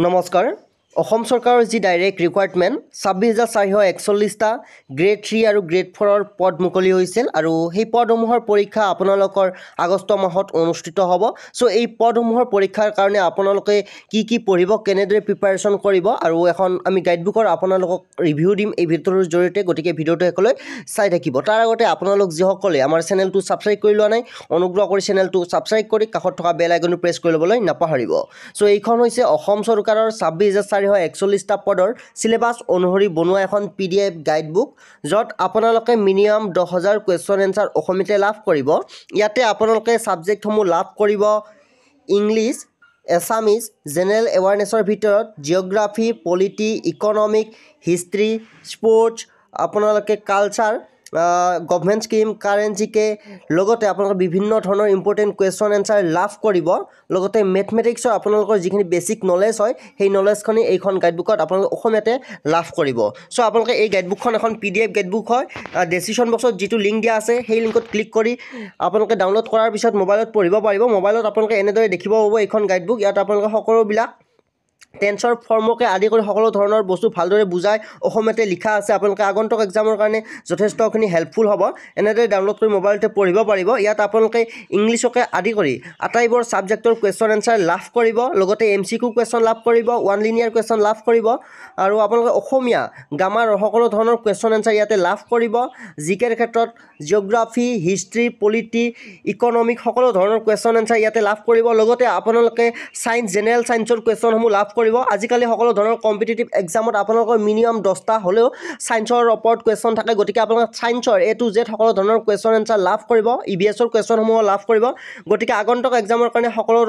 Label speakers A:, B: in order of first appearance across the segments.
A: नमस्कार অসম চৰকাৰৰ যি ডাইৰেক্ট ৰিকুৱাৰমেণ্ট ছাব্বিছ হাজাৰ চাৰিশ একচল্লিছটা গ্ৰেড থ্ৰী আৰু গ্ৰেড ফ'ৰৰ পদ মুকলি হৈছিল আৰু সেই পদসমূহৰ পৰীক্ষা আপোনালোকৰ আগষ্ট মাহত অনুষ্ঠিত হ'ব চ' এই পদসমূহৰ পৰীক্ষাৰ কাৰণে আপোনালোকে কি কি পঢ়িব কেনেদৰে প্ৰিপাৰেশ্যন কৰিব আৰু এখন আমি গাইডবুকৰ আপোনালোকক ৰিভিউ দিম এই ভিডিঅ'টোৰ জৰিয়তে গতিকে ভিডিঅ'টো শেষলৈ চাই থাকিব তাৰ আগতে আপোনালোক যিসকলে আমাৰ চেনেলটো ছাবস্ক্ৰাইব কৰি লোৱা নাই অনুগ্ৰহ কৰি চেনেলটো ছাবস্ক্ৰাইব কৰি কাষত থকা বেল আইকনটো প্ৰেছ কৰি ল'বলৈ নাপাহৰিব চ' এইখন হৈছে অসম চৰকাৰৰ ছাব্বিছ হাজাৰ চাৰি চাৰিশ একচল্লিছটা পদৰ চিলেবাছ অনুসৰি বনোৱা এখন পি ডি এফ গাইডবুক য'ত আপোনালোকে মিনিমাম দহ হাজাৰ কুৱেশ্যন এনচাৰ অসমীয়াতে লাভ কৰিব ইয়াতে আপোনালোকে ছাবজেক্টসমূহ লাভ কৰিব ইংলিছ এছামিজ জেনেৰেল এৱাৰনেছৰ ভিতৰত geography polity economic history sports আপোনালোকে কালচাৰ গভমেণ্ট স্কীম কাৰেঞ্চি কে লগতে আপোনালোকৰ বিভিন্ন ধৰণৰ ইম্পৰ্টেণ্ট কুৱেশ্যন এনচাৰ লাভ কৰিব লগতে মেথমেটিক্সৰ আপোনালোকৰ যিখিনি বেছিক নলেজ হয় সেই নলেজখিনি এইখন গাইডবুকত আপোনালোকে অসমীয়াতে লাভ কৰিব চ' আপোনালোকে এই গাইডবুকখন এখন পি ডি এফ গাইডবুক হয় ডেচিশ্যন বক্সত যিটো লিংক দিয়া আছে সেই লিংকত ক্লিক কৰি আপোনালোকে ডাউনলোড কৰাৰ পিছত মোবাইলত পঢ়িব পাৰিব মোবাইলত আপোনালোকে এনেদৰে দেখিব পাব এইখন গাইডবুক ইয়াত আপোনালোকে সকলোবিলাক টেন্সৰ ফৰ্মকে আদি কৰি সকলো ধৰণৰ বস্তু ভালদৰে বুজাই অসমীয়াতে লিখা আছে আপোনালোকে আগন্তুক এক্সামৰ কাৰণে যথেষ্টখিনি হেল্পফুল হ'ব এনেদৰে ডাউনলোড কৰি মোবাইলতে পঢ়িব পাৰিব ইয়াত আপোনালোকে ইংলিছকে আদি কৰি আটাইবোৰ ছাবজেক্টৰ কুৱেশ্যন এনচাৰ লাভ কৰিব লগতে এম চি কিউ কুৱেশ্যন লাভ কৰিব ওৱান লিনিয়াৰ কুৱেশ্যন লাভ কৰিব আৰু আপোনালোকে অসমীয়া গ্ৰামাৰৰ সকলো ধৰণৰ কুৱেশ্যন এনচাৰ ইয়াতে লাভ কৰিব জি কেৰ ক্ষেত্ৰত জিঅ'গ্ৰাফি হিষ্ট্ৰী পলিটি ইকনমিক সকলো ধৰণৰ কুৱেশ্যন এনচাৰ ইয়াতে লাভ কৰিব লগতে আপোনালোকে ছায়েঞ্চ জেনেৰেল ছায়েঞ্চৰ কুৱেশ্যনসমূহ লাভ কৰিব কৰিব আজিকালি সকলো ধৰণৰ কম্পিটিটিভ এক্সামত আপোনালোকৰ মিনিমাম দহটা হ'লেও ছায়েন্সৰ ওপৰত কুৱেশ্যন থাকে গতিকে আপোনালোকে ছায়েন্সৰ এ টু জেড সকলো ধৰণৰ কুৱেশ্যন এনচাৰ লাভ কৰিব ই বি এছৰ কুৱেশ্যনসমূহ লাভ কৰিব গতিকে আগন্তক এক্সামৰ কাৰণে সকলো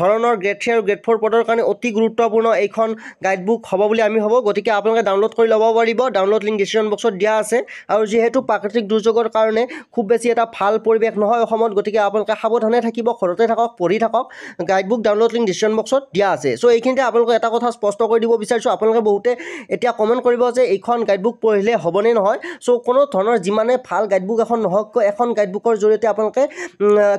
A: ধৰণৰ গ্ৰেড থ্ৰী আৰু গ্ৰেড ফ'ৰ পদৰ কাৰণে অতি গুৰুত্বপূৰ্ণ এইখন গাইডবুক হ'ব বুলি আমি ভাবোঁ গতিকে আপোনালোকে ডাউনলোড কৰি ল'ব পাৰিব ডাউনলোড লিংক ডিচিশ্যন বক্সত দিয়া আছে আৰু যিহেতু প্ৰাকৃতিক দুৰ্যোগৰ কাৰণে খুব বেছি এটা ভাল পৰিৱেশ নহয় অসমত গতিকে আপোনালোকে সাৱধানে থাকিব ঘৰতে থাকক পঢ়ি থাকক গাইডবুক ডাউনলোড লিংক ডিচিশ্যন বক্সত দিয়া আছে চ' এইখিনিতে আপোনালোকে এটা কথা স্পষ্ট কৰি দিব বিচাৰিছোঁ আপোনালোকে বহুতে এতিয়া কমেণ্ট কৰিব যে এইখন গাইডবুক পঢ়িলে হ'বনে নহয় চ' কোনো ধৰণৰ যিমানে ভাল গাইডবুক এখন নহওক এখন গাইডবুকৰ জৰিয়তে আপোনালোকে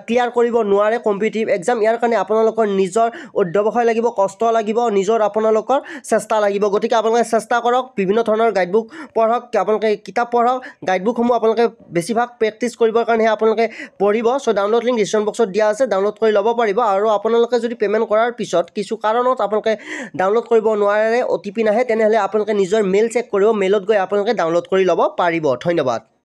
A: ক্লিয়াৰ কৰিব নোৱাৰে কম্পিটিটিভ এক্সাম ইয়াৰ কাৰণে আপোনালোকৰ নিজৰ অধ্যৱসায় লাগিব কষ্ট লাগিব নিজৰ আপোনালোকৰ চেষ্টা লাগিব গতিকে আপোনালোকে চেষ্টা কৰক বিভিন্ন ধৰণৰ গাইডবুক পঢ়ক আপোনালোকে কিতাপ পঢ়ক গাইডবুকসমূহ আপোনালোকে বেছিভাগ প্ৰেক্টিছ কৰিবৰ কাৰণেহে আপোনালোকে পঢ়িব চ' ডাউনলোড লিংক ডিচক্ৰিপশ্যন বক্সত দিয়া আছে ডাউনলোড কৰি ল'ব পাৰিব আৰু আপোনালোকে যদি পে'মেণ্ট কৰাৰ পিছত কিছু কাৰণত আপোনালোকে ডাউনলোড কৰিব নোৱাৰে অ টি পি নাহে তেনেহ'লে আপোনালোকে নিজৰ মেইল চেক কৰিব মেইলত গৈ আপোনালোকে ডাউনলোড কৰি ল'ব পাৰিব ধন্যবাদ